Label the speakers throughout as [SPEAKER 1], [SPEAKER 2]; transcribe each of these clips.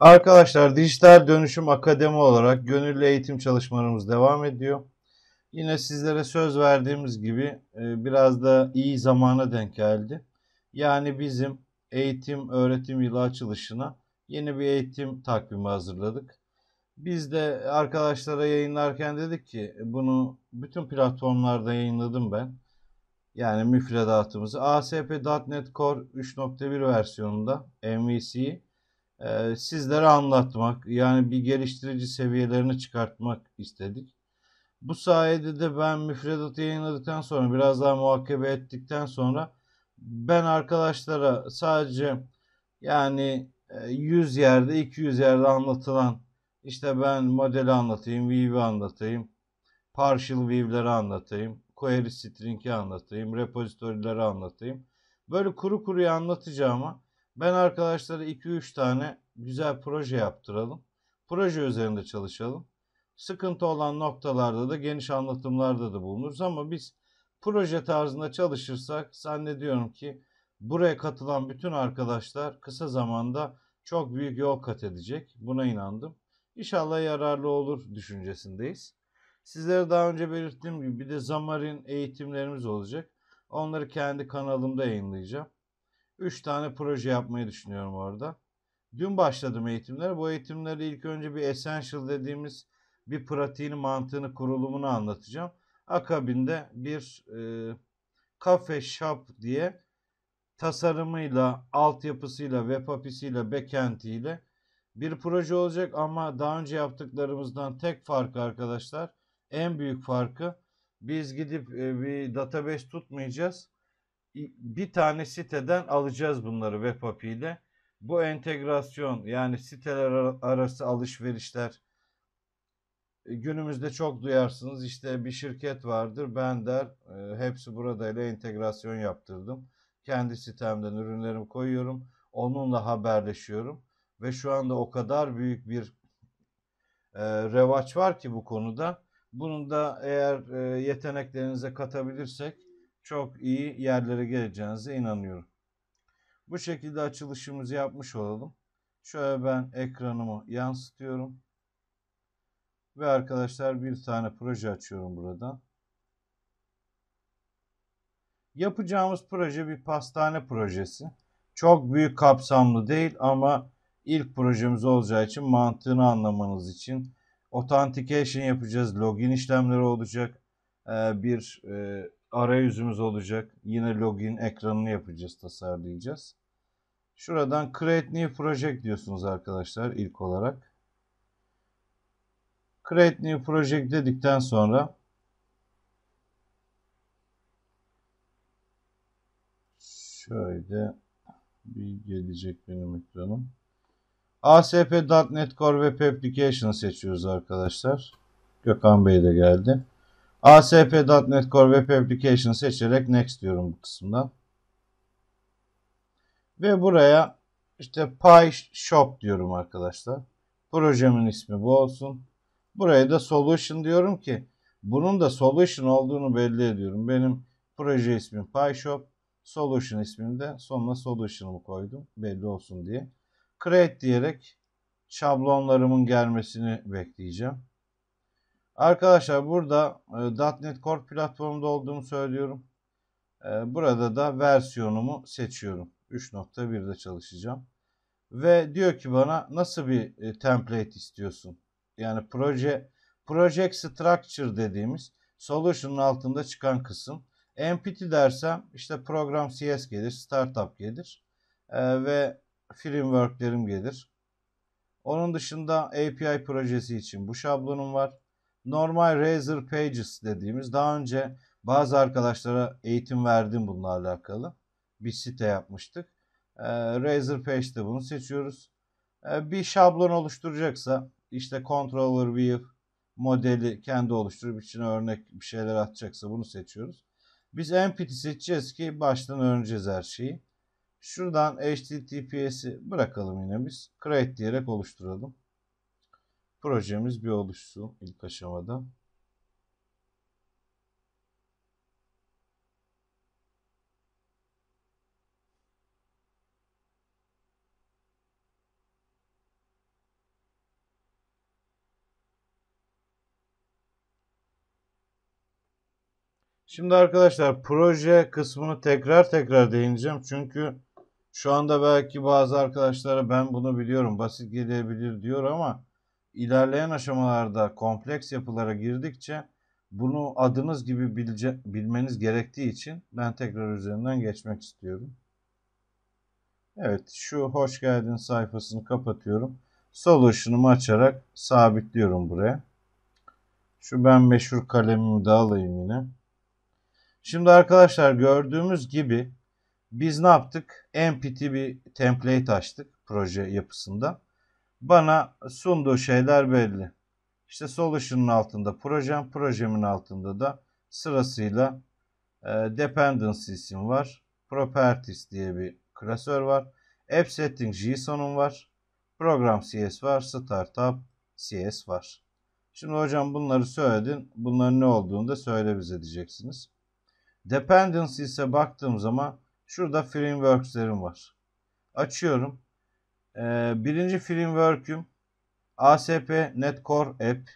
[SPEAKER 1] Arkadaşlar Dijital Dönüşüm Akademi olarak gönüllü eğitim çalışmalarımız devam ediyor. Yine sizlere söz verdiğimiz gibi e, biraz da iyi zamana denk geldi. Yani bizim eğitim öğretim yılı açılışına yeni bir eğitim takvimi hazırladık. Biz de arkadaşlara yayınlarken dedik ki bunu bütün platformlarda yayınladım ben. Yani müfredatımızı ASP.NET Core 3.1 versiyonunda MVC'yi e, sizlere anlatmak yani bir geliştirici seviyelerini çıkartmak istedik. Bu sayede de ben müfredatı yayınladıktan sonra biraz daha muhakeme ettikten sonra ben arkadaşlara sadece yani 100 yerde 200 yerde anlatılan işte ben modeli anlatayım, view'i anlatayım, partial view'leri anlatayım, query string'i anlatayım, repository'leri anlatayım. Böyle kuru kuruya anlatacağıma ben arkadaşlara 2-3 tane güzel proje yaptıralım. Proje üzerinde çalışalım. Sıkıntı olan noktalarda da geniş anlatımlarda da bulunuruz ama biz proje tarzında çalışırsak zannediyorum ki buraya katılan bütün arkadaşlar kısa zamanda çok büyük yol kat edecek. Buna inandım. İnşallah yararlı olur düşüncesindeyiz. Sizlere daha önce belirttiğim gibi bir de Zamar'in eğitimlerimiz olacak. Onları kendi kanalımda yayınlayacağım. 3 tane proje yapmayı düşünüyorum orada. Dün başladım eğitimlere. Bu eğitimleri ilk önce bir essential dediğimiz bir pratiğini, mantığını, kurulumunu anlatacağım. Akabinde bir e, Cafe Shop diye tasarımıyla, altyapısıyla, web apisiyle, backend'iyle bir proje olacak ama daha önce yaptıklarımızdan tek fark arkadaşlar en büyük farkı biz gidip e, bir database tutmayacağız bir tane siteden alacağız bunları web API ile. Bu entegrasyon yani siteler arası alışverişler e, günümüzde çok duyarsınız. İşte bir şirket vardır ben der e, hepsi ile entegrasyon yaptırdım. Kendi sitemden ürünlerimi koyuyorum. Onunla haberleşiyorum. Ve şu anda o kadar büyük bir e, revaç var ki bu konuda. Bunun da eğer yeteneklerinize katabilirsek çok iyi yerlere geleceğinize inanıyorum. Bu şekilde açılışımızı yapmış olalım. Şöyle ben ekranımı yansıtıyorum. Ve arkadaşlar bir tane proje açıyorum burada. Yapacağımız proje bir pastane projesi. Çok büyük kapsamlı değil ama ilk projemiz olacağı için mantığını anlamanız için authentication yapacağız. Login işlemleri olacak. Ee, bir e, arayüzümüz olacak. Yine login ekranını yapacağız, tasarlayacağız. Şuradan Create New Project diyorsunuz arkadaşlar ilk olarak. Create New Project dedikten sonra şöyle bir gelecek benim ekranım. ASP.NET Core Web Application seçiyoruz arkadaşlar. Gökhan Bey de geldi. ASP.NET Core Web Application seçerek Next diyorum bu kısımda. Ve buraya işte Pie Shop diyorum arkadaşlar. Projemin ismi bu olsun. Buraya da Solution diyorum ki bunun da Solution olduğunu belli ediyorum. Benim proje ismim Pie Shop. Solution ismini de sonuna Solution'ımı koydum. Belli olsun diye. Create diyerek şablonlarımın gelmesini bekleyeceğim. Arkadaşlar burada e, .NET Core platformunda olduğumu söylüyorum. E, burada da versiyonumu seçiyorum. 3.1'de çalışacağım. Ve diyor ki bana nasıl bir e, template istiyorsun? Yani proje project structure dediğimiz solution'un altında çıkan kısım. Empty dersem işte program CS gelir, startup gelir e, ve frameworklerim gelir. Onun dışında API projesi için bu şablonum var normal Razer Pages dediğimiz daha önce bazı arkadaşlara eğitim verdim bununla alakalı. Bir site yapmıştık. E, ee, Razer Page'de bunu seçiyoruz. E, bir şablon oluşturacaksa işte controller view modeli kendi oluşturup içine örnek bir şeyler atacaksa bunu seçiyoruz. Biz Empty seçeceğiz ki baştan öğreneceğiz her şeyi. Şuradan HTTPS'i bırakalım yine biz. Create diyerek oluşturalım. Projemiz bir oluşsun ilk aşamada. Şimdi arkadaşlar proje kısmını tekrar tekrar değineceğim. Çünkü şu anda belki bazı arkadaşlara ben bunu biliyorum basit gelebilir diyor ama ilerleyen aşamalarda kompleks yapılara girdikçe bunu adınız gibi bilce, bilmeniz gerektiği için ben tekrar üzerinden geçmek istiyorum. Evet şu hoş geldin sayfasını kapatıyorum. Solution'umu açarak sabitliyorum buraya. Şu ben meşhur kalemimi de alayım yine. Şimdi arkadaşlar gördüğümüz gibi biz ne yaptık? MPT bir template açtık proje yapısında bana sunduğu şeyler belli. İşte solution'un altında projem, projemin altında da sırasıyla e, dependency var. Properties diye bir klasör var. App setting JSON'um var. Program CS var. Startup CS var. Şimdi hocam bunları söyledin. Bunların ne olduğunu da söyle bize diyeceksiniz. Dependency ise baktığım zaman şurada frameworks'lerim var. Açıyorum. Ee, birinci framework'üm ASP.NET Core App.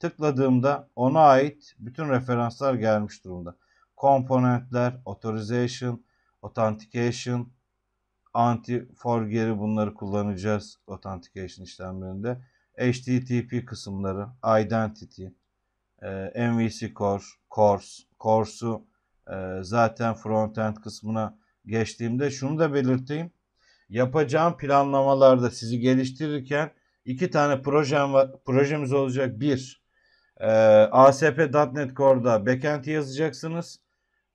[SPEAKER 1] Tıkladığımda ona ait bütün referanslar gelmiş durumda. Komponentler, authorization, authentication, anti forgery bunları kullanacağız authentication işlemlerinde. HTTP kısımları, identity, e, MVC core, course, course'u e, zaten frontend kısmına geçtiğimde şunu da belirteyim yapacağım planlamalarda sizi geliştirirken iki tane projem var, projemiz olacak. Bir, e, ASP.NET Core'da backend yazacaksınız.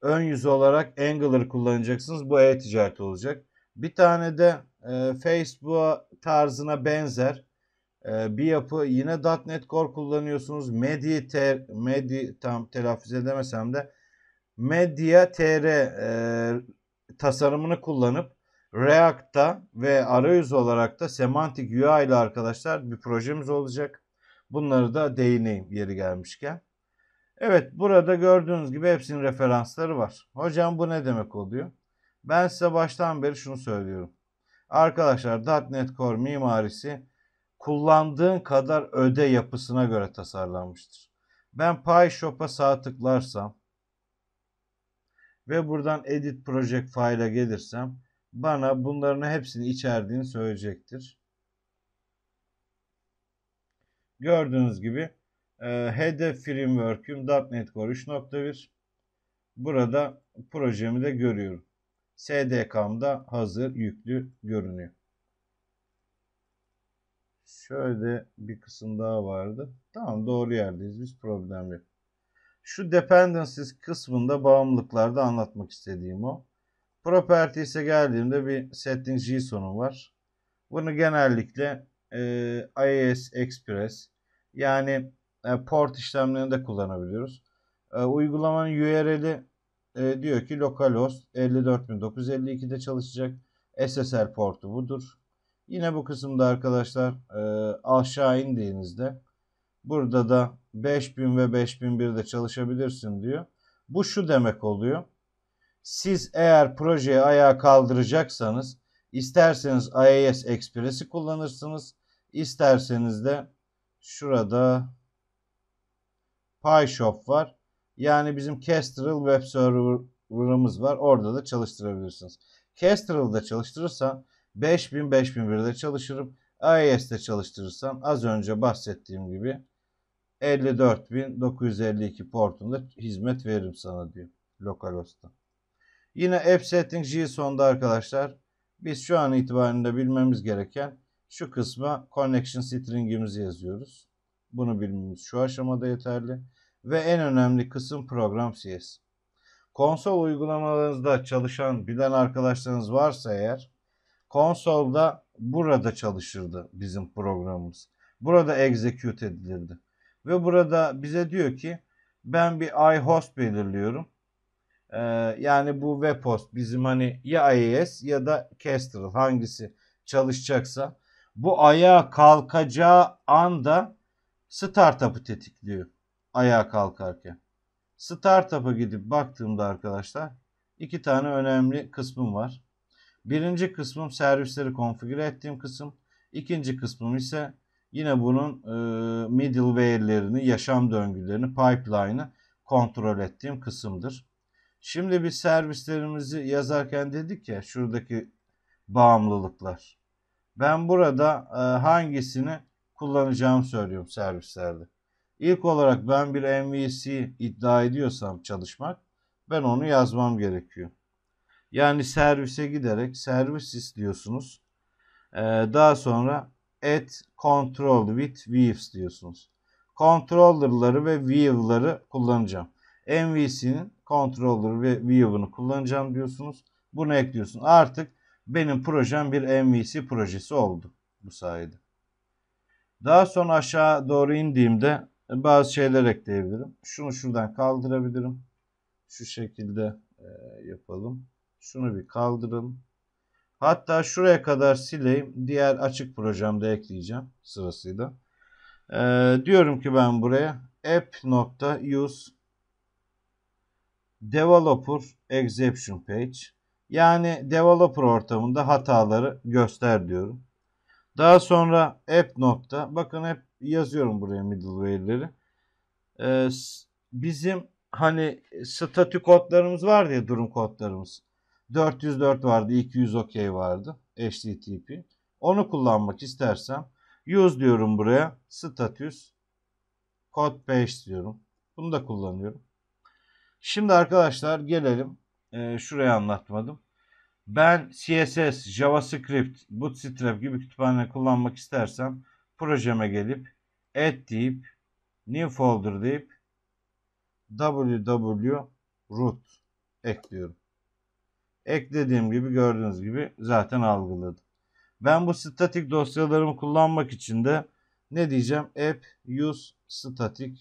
[SPEAKER 1] Ön yüz olarak Angular kullanacaksınız. Bu e-ticaret olacak. Bir tane de e, Facebook tarzına benzer e, bir yapı. Yine .NET Core kullanıyorsunuz. Media, ter, Media tam telaffuz edemesem de Media TR e, tasarımını kullanıp React'ta ve arayüz olarak da Semantic UI ile arkadaşlar bir projemiz olacak. Bunları da değineyim yeri gelmişken. Evet burada gördüğünüz gibi hepsinin referansları var. Hocam bu ne demek oluyor? Ben size baştan beri şunu söylüyorum. Arkadaşlar .NET Core mimarisi kullandığın kadar öde yapısına göre tasarlanmıştır. Ben PyShop'a sağ tıklarsam ve buradan Edit Project File'a gelirsem bana bunların hepsini içerdiğini söyleyecektir. Gördüğünüz gibi e, hedef framework'üm .NET Core 3.1. Burada projemi de görüyorum. SDK'm da hazır yüklü görünüyor. Şöyle bir kısım daha vardı. Tamam doğru yerdeyiz. Biz problem yok. Şu dependencies kısmında bağımlılıklarda anlatmak istediğim o. Properties'e geldiğimde bir setting JSON'um var. Bunu genellikle e, IIS Express yani e, port işlemlerinde kullanabiliyoruz. E, uygulamanın URL'i e, diyor ki localhost 54952'de çalışacak. SSL portu budur. Yine bu kısımda arkadaşlar e, aşağı indiğinizde burada da 5000 ve 5001'de çalışabilirsin diyor. Bu şu demek oluyor. Siz eğer projeyi ayağa kaldıracaksanız isterseniz IIS e Express'i kullanırsınız. İsterseniz de şurada PyShop var. Yani bizim Kestrel web server'ımız var. Orada da çalıştırabilirsiniz. Kestrel'da çalıştırırsan 5000 5001'de çalışırım. IIS'te e çalıştırırsan, az önce bahsettiğim gibi 54.952 portunda hizmet veririm sana diyor. Localhost'ta. Yine App Settings JSON'da arkadaşlar biz şu an itibarında bilmemiz gereken şu kısma connection string'imizi yazıyoruz. Bunu bilmemiz şu aşamada yeterli. Ve en önemli kısım program CS. Konsol uygulamalarınızda çalışan bilen arkadaşlarınız varsa eğer konsolda burada çalışırdı bizim programımız. Burada execute edilirdi. Ve burada bize diyor ki ben bir iHost belirliyorum. Ee, yani bu webhost bizim hani ya IIS ya da Kestrel hangisi çalışacaksa bu ayağa kalkacağı anda startup'ı tetikliyor ayağa kalkarken. Startup'a gidip baktığımda arkadaşlar iki tane önemli kısmım var. Birinci kısmım servisleri konfigüre ettiğim kısım. İkinci kısmım ise yine bunun e, middleware'lerini, yaşam döngülerini, pipeline'ı kontrol ettiğim kısımdır. Şimdi biz servislerimizi yazarken dedik ya şuradaki bağımlılıklar. Ben burada e, hangisini kullanacağımı söylüyorum servislerde. İlk olarak ben bir MVC iddia ediyorsam çalışmak ben onu yazmam gerekiyor. Yani servise giderek servis istiyorsunuz. Ee, daha sonra add control with views diyorsunuz. Controller'ları ve view'ları kullanacağım. MVC'nin Controller ve View'unu kullanacağım diyorsunuz. Bunu ekliyorsun. Artık benim projem bir MVC projesi oldu bu sayede. Daha sonra aşağı doğru indiğimde bazı şeyler ekleyebilirim. Şunu şuradan kaldırabilirim. Şu şekilde e, yapalım. Şunu bir kaldırın. Hatta şuraya kadar sileyim. Diğer açık projemde ekleyeceğim sırasıyla. E, diyorum ki ben buraya app.use developer exception page. Yani developer ortamında hataları göster diyorum. Daha sonra app nokta. Bakın hep yazıyorum buraya middleware'leri. Ee, bizim hani statü kodlarımız var ya durum kodlarımız. 404 vardı, 200 okey vardı. HTTP. Onu kullanmak istersem use diyorum buraya. Status kod page diyorum. Bunu da kullanıyorum. Şimdi arkadaşlar gelelim. E, şuraya anlatmadım. Ben CSS, JavaScript, Bootstrap gibi kütüphane kullanmak istersem projeme gelip add deyip new folder deyip www root ekliyorum. Eklediğim gibi gördüğünüz gibi zaten algıladı. Ben bu statik dosyalarımı kullanmak için de ne diyeceğim? App use static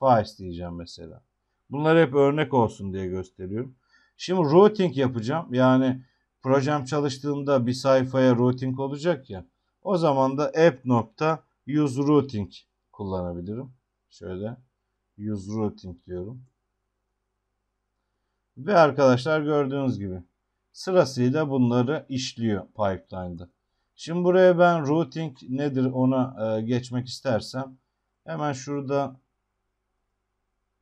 [SPEAKER 1] files diyeceğim mesela. Bunları hep örnek olsun diye gösteriyorum. Şimdi routing yapacağım. Yani projem çalıştığında bir sayfaya routing olacak ya. O zaman da app.useRouting kullanabilirim. Şöyle useRouting diyorum. Ve arkadaşlar gördüğünüz gibi sırasıyla bunları işliyor pipeline'da. Şimdi buraya ben routing nedir ona e, geçmek istersem hemen şurada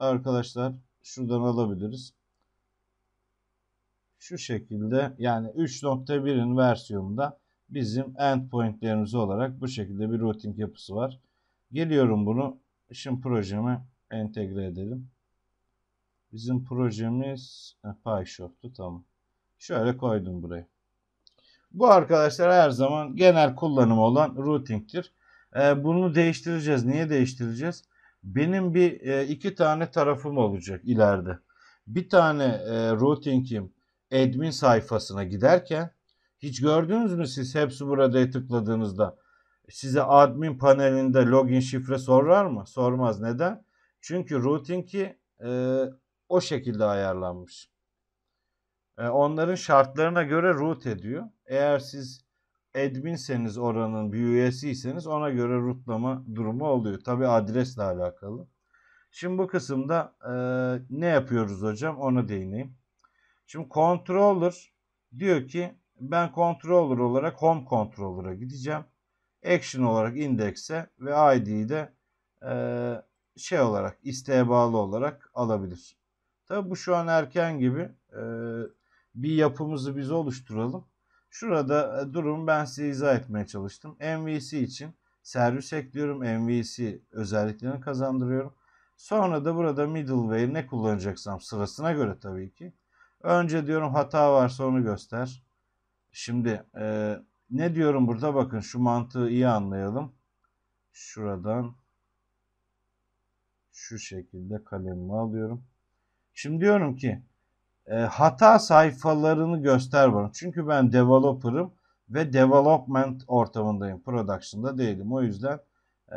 [SPEAKER 1] arkadaşlar şuradan alabiliriz. Şu şekilde yani 3.1'in versiyonunda bizim endpointlerimiz olarak bu şekilde bir routing yapısı var. Geliyorum bunu şimdi projeme entegre edelim. Bizim projemiz PyShop'tu tamam. Şöyle koydum buraya. Bu arkadaşlar her zaman genel kullanımı olan routing'tir. Ee, bunu değiştireceğiz. Niye değiştireceğiz? Benim bir e, iki tane tarafım olacak ileride. Bir tane e, routing'im admin sayfasına giderken hiç gördünüz mü siz hepsi burada'ya tıkladığınızda size admin panelinde login şifre sorar mı? Sormaz. Neden? Çünkü routing'i e, o şekilde ayarlanmış. E, onların şartlarına göre route ediyor. Eğer siz adminseniz oranın bir üyesiyseniz ona göre rootlama durumu oluyor. Tabi adresle alakalı. Şimdi bu kısımda e, ne yapıyoruz hocam ona değineyim. Şimdi controller diyor ki ben controller olarak home controller'a gideceğim. Action olarak indekse ve id'yi de e, şey olarak isteğe bağlı olarak alabilir. Tabi bu şu an erken gibi e, bir yapımızı biz oluşturalım. Şurada e, durum ben size izah etmeye çalıştım. MVC için servis ekliyorum. MVC özelliklerini kazandırıyorum. Sonra da burada middleware ne kullanacaksam sırasına göre tabii ki. Önce diyorum hata varsa onu göster. Şimdi e, ne diyorum burada bakın şu mantığı iyi anlayalım. Şuradan şu şekilde kalemimi alıyorum. Şimdi diyorum ki e, hata sayfalarını göster bana. Çünkü ben developer'ım ve development ortamındayım. Production'da değilim. O yüzden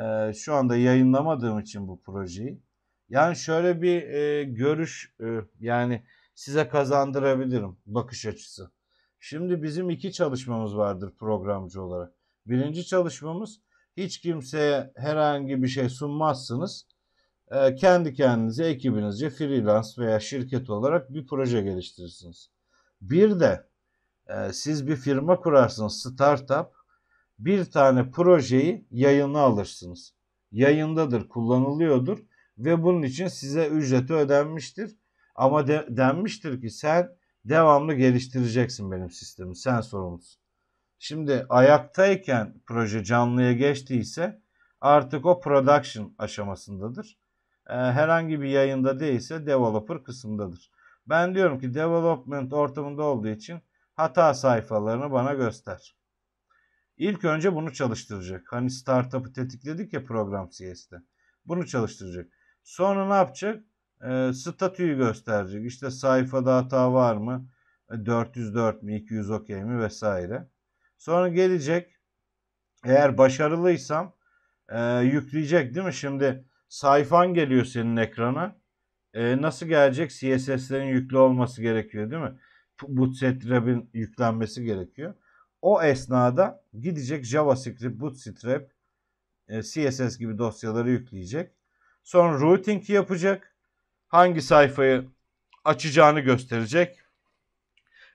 [SPEAKER 1] e, şu anda yayınlamadığım için bu projeyi. Yani şöyle bir e, görüş e, yani size kazandırabilirim bakış açısı. Şimdi bizim iki çalışmamız vardır programcı olarak. Birinci çalışmamız hiç kimseye herhangi bir şey sunmazsınız. Ee, kendi kendinize ekibinizce freelance veya şirket olarak bir proje geliştirirsiniz. Bir de e, siz bir firma kurarsınız startup bir tane projeyi yayına alırsınız. Yayındadır, kullanılıyordur ve bunun için size ücreti ödenmiştir. Ama de, denmiştir ki sen devamlı geliştireceksin benim sistemi, sen sorumlusun. Şimdi ayaktayken proje canlıya geçtiyse artık o production aşamasındadır ee, herhangi bir yayında değilse developer kısmındadır. Ben diyorum ki development ortamında olduğu için hata sayfalarını bana göster. İlk önce bunu çalıştıracak. Hani startup'ı tetikledik ya program CS'de. Bunu çalıştıracak. Sonra ne yapacak? E, statüyü gösterecek. İşte sayfada hata var mı? E, 404 mi? 200 okey mi? Vesaire. Sonra gelecek. Eğer başarılıysam e, yükleyecek değil mi? Şimdi sayfan geliyor senin ekrana. E, nasıl gelecek? CSS'lerin yüklü olması gerekiyor değil mi? Bootstrap'in yüklenmesi gerekiyor. O esnada gidecek JavaScript, Bootstrap, e, CSS gibi dosyaları yükleyecek. Sonra routing yapacak. Hangi sayfayı açacağını gösterecek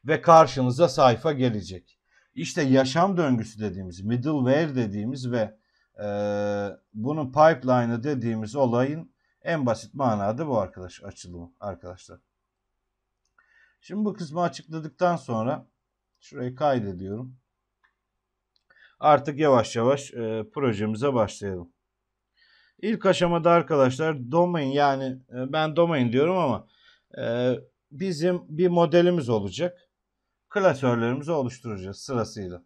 [SPEAKER 1] ve karşınıza sayfa gelecek. İşte yaşam döngüsü dediğimiz, middleware dediğimiz ve e, ee, bunun pipeline'ı dediğimiz olayın en basit manada bu arkadaş açılımı arkadaşlar. Şimdi bu kısmı açıkladıktan sonra şurayı kaydediyorum. Artık yavaş yavaş e, projemize başlayalım. İlk aşamada arkadaşlar domain yani e, ben domain diyorum ama e, bizim bir modelimiz olacak. Klasörlerimizi oluşturacağız sırasıyla.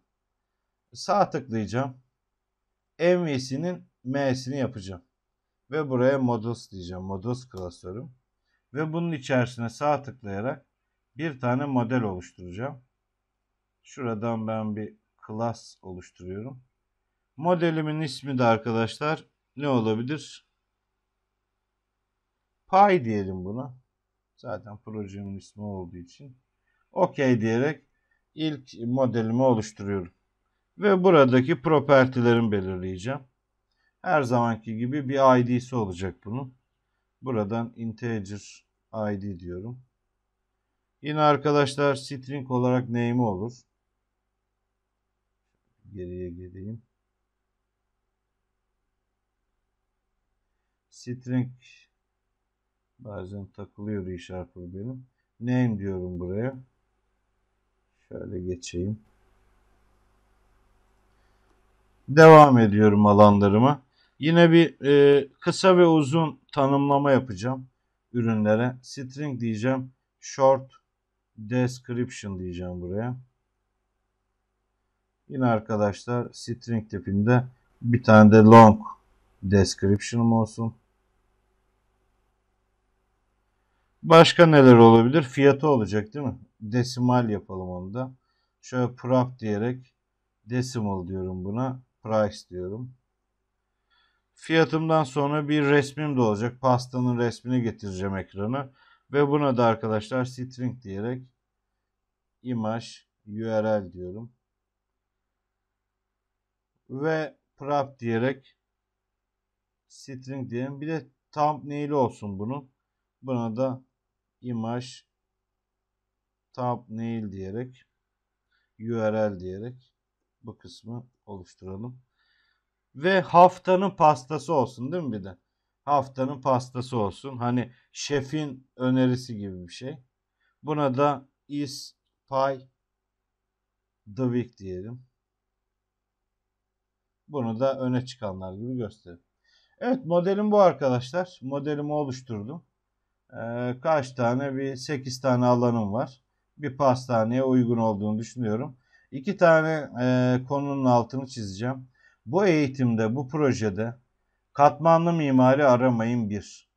[SPEAKER 1] Sağ tıklayacağım. MV'sinin M'sini yapacağım. Ve buraya modus diyeceğim. Modus klasörüm. Ve bunun içerisine sağ tıklayarak bir tane model oluşturacağım. Şuradan ben bir class oluşturuyorum. Modelimin ismi de arkadaşlar ne olabilir? Pi diyelim buna. Zaten projemin ismi olduğu için. OK diyerek ilk modelimi oluşturuyorum. Ve buradaki propertilerimi belirleyeceğim. Her zamanki gibi bir id'si olacak bunun. Buradan integer id diyorum. Yine arkadaşlar string olarak name'i olur. Geriye geleyim. String bazen takılıyor iş harfi benim. Name diyorum buraya. Şöyle geçeyim devam ediyorum alanlarıma. Yine bir e, kısa ve uzun tanımlama yapacağım ürünlere. String diyeceğim. Short description diyeceğim buraya. Yine arkadaşlar string tipinde bir tane de long description'ım olsun. Başka neler olabilir? Fiyatı olacak değil mi? Desimal yapalım onu da. Şöyle prop diyerek decimal diyorum buna price diyorum. Fiyatımdan sonra bir resmim de olacak. Pastanın resmini getireceğim ekranı Ve buna da arkadaşlar string diyerek imaj URL diyorum. Ve prop diyerek string diyelim. Bir de thumbnail olsun bunun. Buna da image thumbnail diyerek URL diyerek bu kısmı oluşturalım. Ve haftanın pastası olsun değil mi bir de? Haftanın pastası olsun. Hani şefin önerisi gibi bir şey. Buna da is pie the week diyelim. Bunu da öne çıkanlar gibi gösterelim. Evet modelim bu arkadaşlar. Modelimi oluşturdum. Ee, kaç tane? Bir 8 tane alanım var. Bir pastaneye uygun olduğunu düşünüyorum. İki tane e, konunun altını çizeceğim. Bu eğitimde, bu projede katmanlı mimari aramayın bir.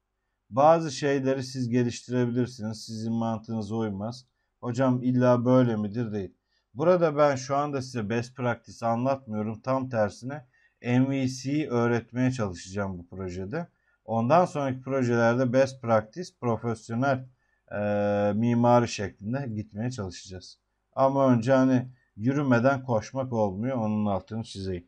[SPEAKER 1] Bazı şeyleri siz geliştirebilirsiniz. Sizin mantığınıza uymaz. Hocam illa böyle midir değil. Burada ben şu anda size best practice anlatmıyorum. Tam tersine MVC'yi öğretmeye çalışacağım bu projede. Ondan sonraki projelerde best practice, profesyonel e, mimari şeklinde gitmeye çalışacağız. Ama önce hani yürümeden koşmak olmuyor. Onun altını çizeyim.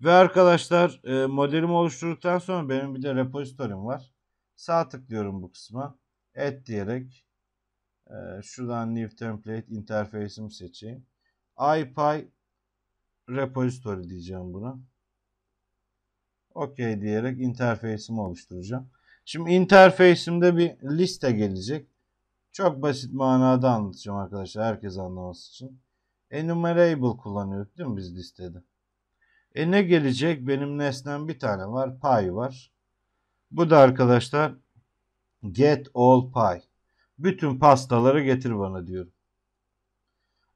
[SPEAKER 1] Ve arkadaşlar e, modelimi oluşturduktan sonra benim bir de repozitorim var. Sağ tıklıyorum bu kısma. add diyerek e, şuradan new template interface'imi seçeyim. iPy repository diyeceğim buna. OK diyerek interface'imi oluşturacağım. Şimdi interface'imde bir liste gelecek. Çok basit manada anlatacağım arkadaşlar herkes anlaması için enumerable kullanıyorduk değil mi biz listede? E ne gelecek? Benim nesnem bir tane var. Pay var. Bu da arkadaşlar get all pay. Bütün pastaları getir bana diyorum.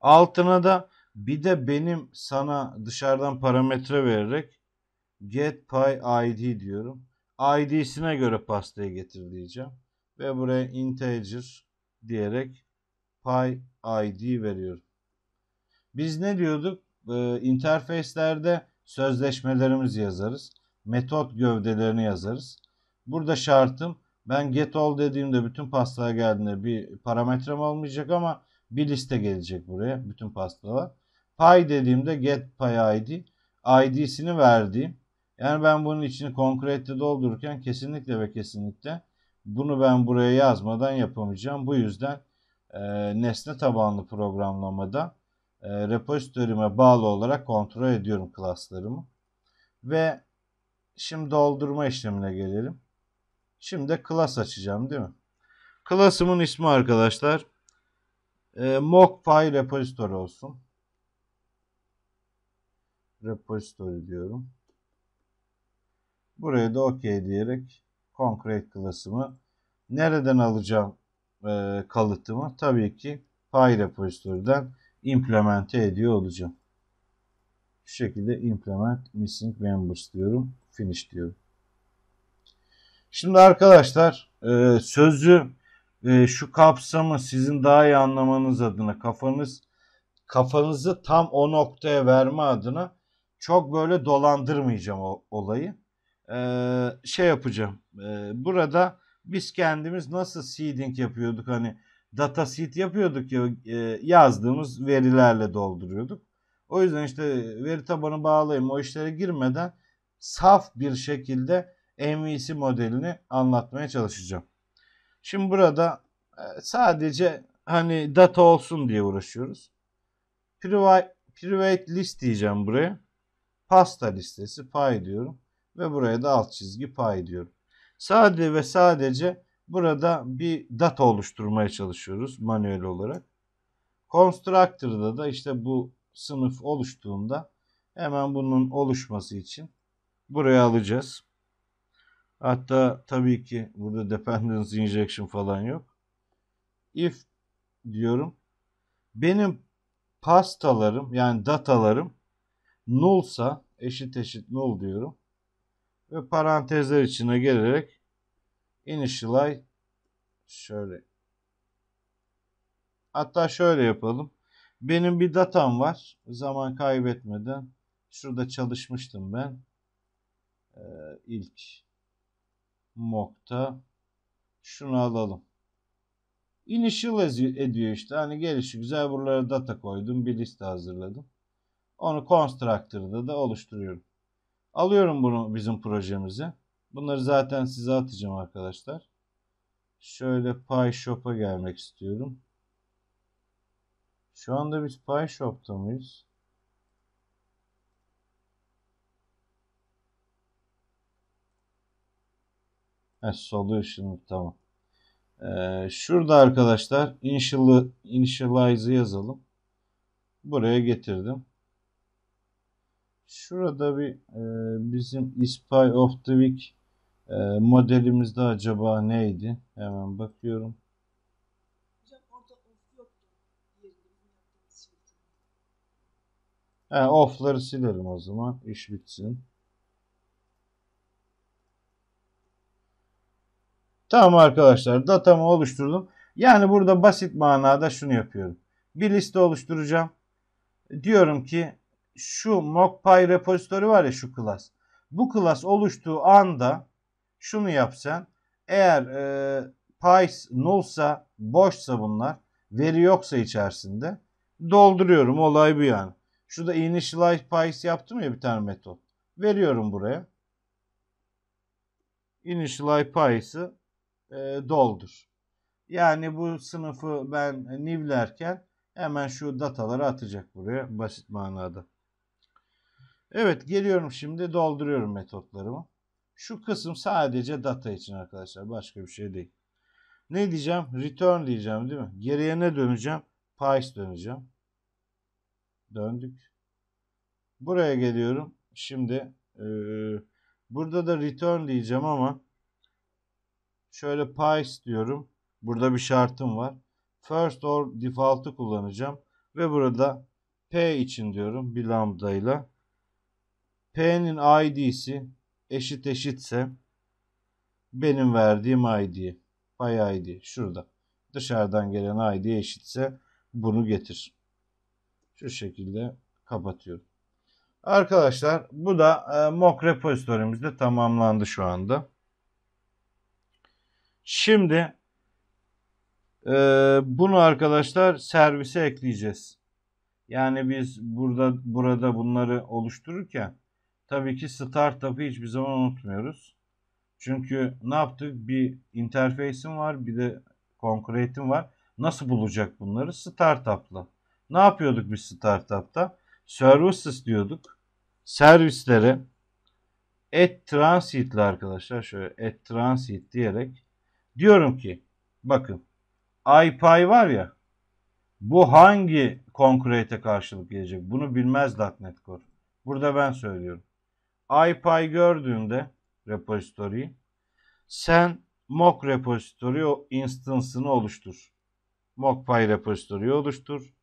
[SPEAKER 1] Altına da bir de benim sana dışarıdan parametre vererek get pay id diyorum. ID'sine göre pastayı getir diyeceğim. Ve buraya integer diyerek pay id veriyorum. Biz ne diyorduk? E, ee, interface'lerde sözleşmelerimizi yazarız. Metot gövdelerini yazarız. Burada şartım ben get all dediğimde bütün pastalar geldiğinde bir parametrem olmayacak ama bir liste gelecek buraya bütün pastalar. Pay dediğimde get pay id id'sini verdiğim yani ben bunun içini konkrete doldururken kesinlikle ve kesinlikle bunu ben buraya yazmadan yapamayacağım. Bu yüzden e, nesne tabanlı programlamada e, repozitörüme bağlı olarak kontrol ediyorum klaslarımı. Ve şimdi doldurma işlemine gelelim. Şimdi klas açacağım değil mi? Klasımın ismi arkadaşlar e, mockfile repository olsun. Repository diyorum. Buraya da OK diyerek concrete klasımı nereden alacağım e, kalıtımı? Tabii ki file repository'den implemente ediyor olacağım. Şu şekilde implement missing members diyorum. Finish diyorum. Şimdi arkadaşlar e, sözü e, şu kapsamı sizin daha iyi anlamanız adına kafanız kafanızı tam o noktaya verme adına çok böyle dolandırmayacağım o, olayı. E, şey yapacağım. burada biz kendimiz nasıl seeding yapıyorduk hani datasheet yapıyorduk ya e, yazdığımız verilerle dolduruyorduk. O yüzden işte veri tabanı bağlayayım o işlere girmeden saf bir şekilde MVC modelini anlatmaya çalışacağım. Şimdi burada e, sadece hani data olsun diye uğraşıyoruz. Private, private list diyeceğim buraya. Pasta listesi pay diyorum ve buraya da alt çizgi pay diyorum. Sadece ve sadece Burada bir data oluşturmaya çalışıyoruz manuel olarak. Constructor'da da işte bu sınıf oluştuğunda hemen bunun oluşması için buraya alacağız. Hatta tabii ki burada dependency injection falan yok. If diyorum. Benim pastalarım yani datalarım nullsa eşit eşit null diyorum. Ve parantezler içine gelerek initialize şöyle hatta şöyle yapalım. Benim bir datam var. Zaman kaybetmeden şurada çalışmıştım ben. Ee, ilk mock'ta şunu alalım. Initial ediyor işte. Hani gelişi güzel buralara data koydum. Bir liste hazırladım. Onu constructor'da da oluşturuyorum. Alıyorum bunu bizim projemize. Bunları zaten size atacağım arkadaşlar. Şöyle Pie Shop'a gelmek istiyorum. Şu anda biz Pie Shop'ta mıyız? Ha, solution tamam. Ee, şurada arkadaşlar initial, initialize'ı yazalım. Buraya getirdim. Şurada bir e, bizim is of the week e, ee, modelimizde acaba neydi? Hemen bakıyorum. He, off'ları silerim o zaman. İş bitsin. Tamam arkadaşlar. Datamı oluşturdum. Yani burada basit manada şunu yapıyorum. Bir liste oluşturacağım. Diyorum ki şu mockpy repository var ya şu class. Bu class oluştuğu anda şunu yapsan eğer e, pie nullsa boşsa bunlar veri yoksa içerisinde dolduruyorum olay bu yani. Şurada initialize pies yaptım ya bir tane metot. Veriyorum buraya. Initialize pies'ı e, doldur. Yani bu sınıfı ben nivlerken hemen şu dataları atacak buraya basit manada. Evet geliyorum şimdi dolduruyorum metotlarımı. Şu kısım sadece data için arkadaşlar. Başka bir şey değil. Ne diyeceğim? Return diyeceğim değil mi? Geriye ne döneceğim? Price döneceğim. Döndük. Buraya geliyorum. Şimdi e, burada da return diyeceğim ama şöyle price diyorum. Burada bir şartım var. First or default'ı kullanacağım. Ve burada P için diyorum bir lambda ile. P'nin id'si eşit eşitse benim verdiğim ID, pay ID şurada. Dışarıdan gelen ID eşitse bunu getir. Şu şekilde kapatıyorum. Arkadaşlar bu da e, mock repository'miz de tamamlandı şu anda. Şimdi e, bunu arkadaşlar servise ekleyeceğiz. Yani biz burada burada bunları oluştururken Tabii ki startup'ı hiçbir zaman unutmuyoruz. Çünkü ne yaptık? Bir interface'im var, bir de konkretim var. Nasıl bulacak bunları? Startup'la. Ne yapıyorduk biz startup'ta? Services diyorduk. Servislere et transit'le arkadaşlar şöyle et transit diyerek diyorum ki bakın iPy var ya bu hangi concrete'e karşılık gelecek? Bunu bilmez .NET Core. Burada ben söylüyorum. IPy gördüğünde repository'yi sen mock repository instance'ını oluştur. Mockpy repository'yi oluştur.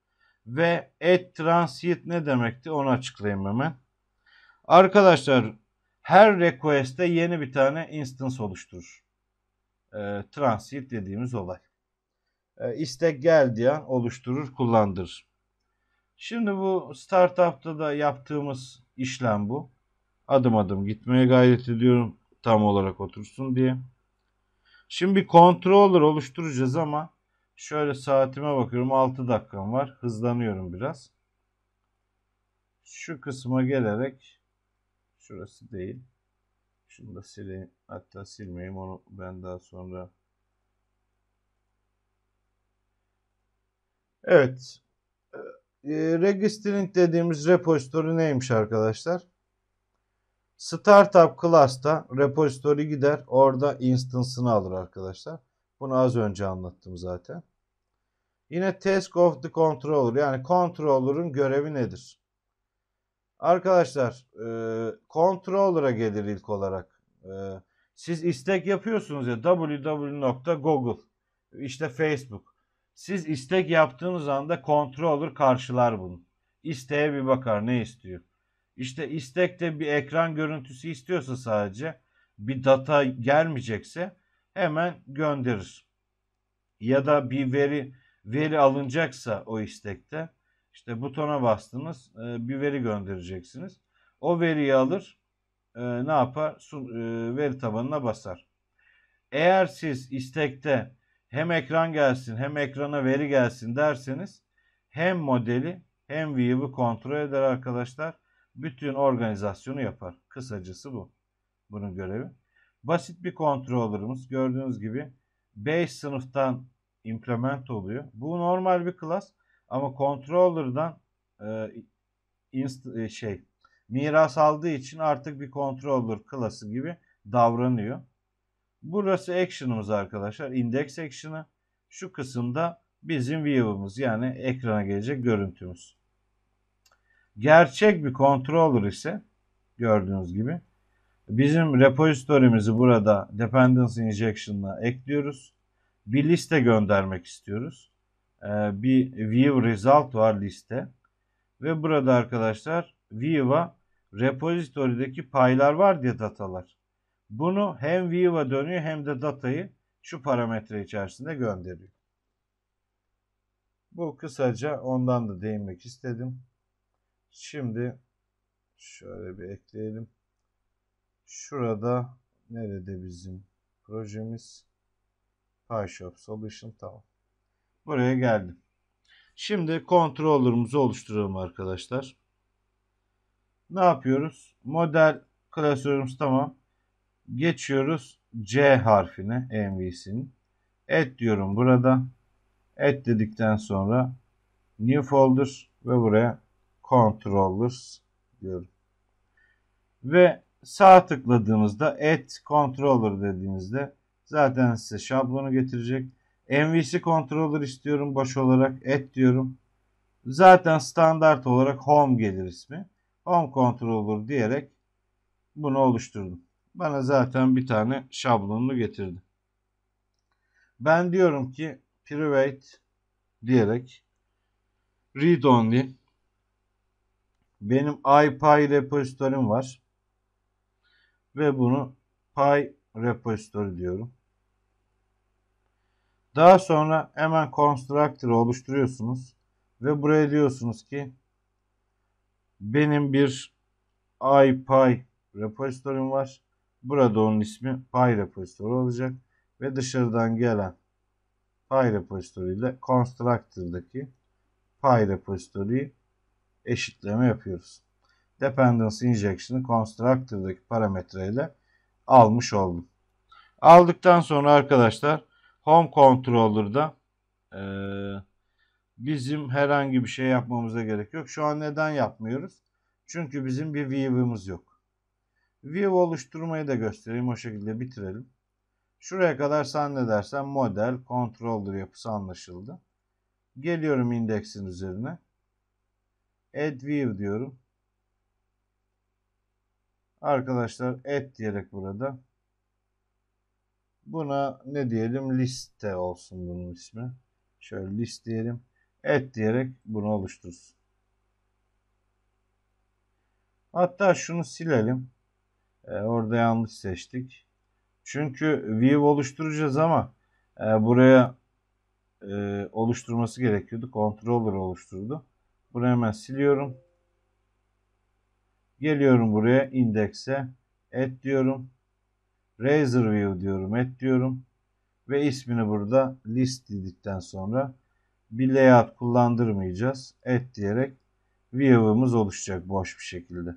[SPEAKER 1] Ve add transient ne demekti onu açıklayayım hemen. Arkadaşlar her request'te yeni bir tane instance oluşturur. E, ee, transit dediğimiz olay. E, istek gel diye oluşturur, kullandırır. Şimdi bu startup'ta da yaptığımız işlem bu. Adım adım gitmeye gayret ediyorum tam olarak otursun diye. Şimdi bir controller oluşturacağız ama şöyle saatime bakıyorum 6 dakikam var. Hızlanıyorum biraz. Şu kısma gelerek şurası değil. Şunu da sileyim. Hatta silmeyeyim onu ben daha sonra. Evet. E, registering dediğimiz repository neymiş arkadaşlar? Startup Class'ta repository gider. Orada instance'ını alır arkadaşlar. Bunu az önce anlattım zaten. Yine task of the controller yani controller'ın görevi nedir? Arkadaşlar e, controller'a gelir ilk olarak. E, siz istek yapıyorsunuz ya www.google işte Facebook. Siz istek yaptığınız anda controller karşılar bunu. İsteğe bir bakar ne istiyor. İşte istekte bir ekran görüntüsü istiyorsa sadece bir data gelmeyecekse hemen gönderir. Ya da bir veri veri alınacaksa o istekte işte butona bastınız e, bir veri göndereceksiniz. O veriyi alır e, ne yapar? E, veri tabanına basar. Eğer siz istekte hem ekran gelsin hem ekrana veri gelsin derseniz hem modeli hem view'u kontrol eder arkadaşlar bütün organizasyonu yapar. Kısacası bu. Bunun görevi. Basit bir controller'ımız gördüğünüz gibi 5 sınıftan implement oluyor. Bu normal bir klas ama controller'dan e, e, şey miras aldığı için artık bir controller klası gibi davranıyor. Burası action'ımız arkadaşlar. Index action'ı. Şu kısımda bizim view'ımız yani ekrana gelecek görüntümüz. Gerçek bir controller ise gördüğünüz gibi bizim repository'mizi burada dependency injection'la ekliyoruz. Bir liste göndermek istiyoruz. Ee, bir view result var liste. Ve burada arkadaşlar view'a repository'deki paylar var diye datalar. Bunu hem view'a dönüyor hem de datayı şu parametre içerisinde gönderiyor. Bu kısaca ondan da değinmek istedim. Şimdi şöyle bir ekleyelim. Şurada nerede bizim projemiz? PyShop Solution tamam. Buraya geldim. Şimdi controller'ımızı oluşturalım arkadaşlar. Ne yapıyoruz? Model klasörümüz tamam. Geçiyoruz C harfine MVC'nin. Et diyorum burada. Et dedikten sonra new folder ve buraya controllers diyorum. Ve sağ tıkladığınızda add controller dediğinizde zaten size şablonu getirecek. MVC controller istiyorum baş olarak add diyorum. Zaten standart olarak home gelir ismi. Home controller diyerek bunu oluşturdum. Bana zaten bir tane şablonunu getirdi. Ben diyorum ki private diyerek read only benim IPy repozitorim var. Ve bunu py repository diyorum. Daha sonra hemen constructor oluşturuyorsunuz. Ve buraya diyorsunuz ki benim bir IPy repozitorim var. Burada onun ismi py repository olacak. Ve dışarıdan gelen py repository ile constructor'daki py repository'yi eşitleme yapıyoruz. Dependence Injection'ı Constructor'daki parametreyle almış oldum. Aldıktan sonra arkadaşlar Home Controller'da e, bizim herhangi bir şey yapmamıza gerek yok. Şu an neden yapmıyoruz? Çünkü bizim bir view'ımız yok. View oluşturmayı da göstereyim. O şekilde bitirelim. Şuraya kadar zannedersem model, controller yapısı anlaşıldı. Geliyorum indeksin üzerine add view diyorum. Arkadaşlar add diyerek burada. Buna ne diyelim? Liste olsun bunun ismi. Şöyle list diyelim. Add diyerek bunu oluşturuz. Hatta şunu silelim. Ee, orada yanlış seçtik. Çünkü view oluşturacağız ama e, buraya e, oluşturması gerekiyordu. Controller oluşturdu. Bunu hemen siliyorum. Geliyorum buraya indekse. Et diyorum. Razor View diyorum. Et diyorum. Ve ismini burada list dedikten sonra bir layout kullandırmayacağız. Et diyerek view'ımız oluşacak boş bir şekilde.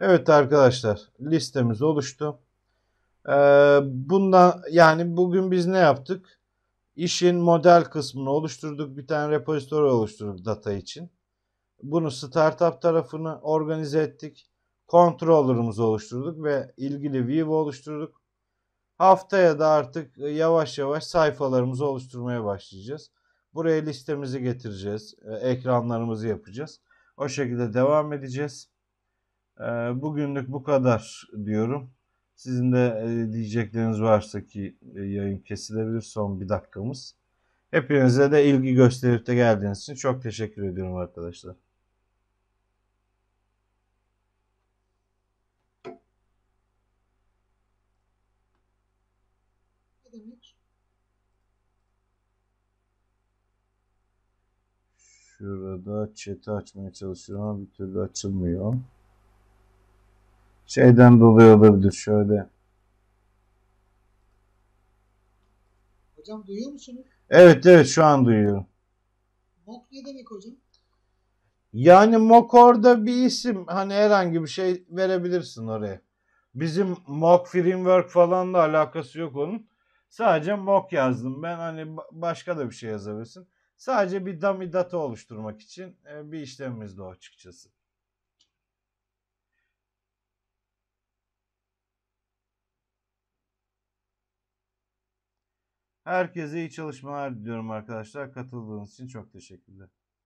[SPEAKER 1] Evet arkadaşlar listemiz oluştu. Ee, bundan yani bugün biz ne yaptık? İşin model kısmını oluşturduk. Bir tane repository oluşturduk data için. Bunu startup tarafını organize ettik. Controller'ımızı oluşturduk ve ilgili view oluşturduk. Haftaya da artık yavaş yavaş sayfalarımızı oluşturmaya başlayacağız. Buraya listemizi getireceğiz. E, ekranlarımızı yapacağız. O şekilde devam edeceğiz. Ee, bugünlük bu kadar diyorum. Sizin de e, diyecekleriniz varsa ki e, yayın kesilebilir son bir dakikamız. Hepinize de ilgi gösterip de geldiğiniz için çok teşekkür ediyorum arkadaşlar. Şurada chat'i açmaya çalışıyorum ama bir türlü açılmıyor şeyden dolayı olabilir şöyle. Hocam duyuyor musunuz? Evet evet şu an duyuyorum. Mok ne demek hocam? Yani mok orada bir isim hani herhangi bir şey verebilirsin oraya. Bizim mock framework falan da alakası yok onun. Sadece mock yazdım ben hani başka da bir şey yazabilirsin. Sadece bir dummy data oluşturmak için e, bir işlemimiz de o açıkçası. Herkese iyi çalışmalar diliyorum arkadaşlar. Katıldığınız için çok teşekkürler.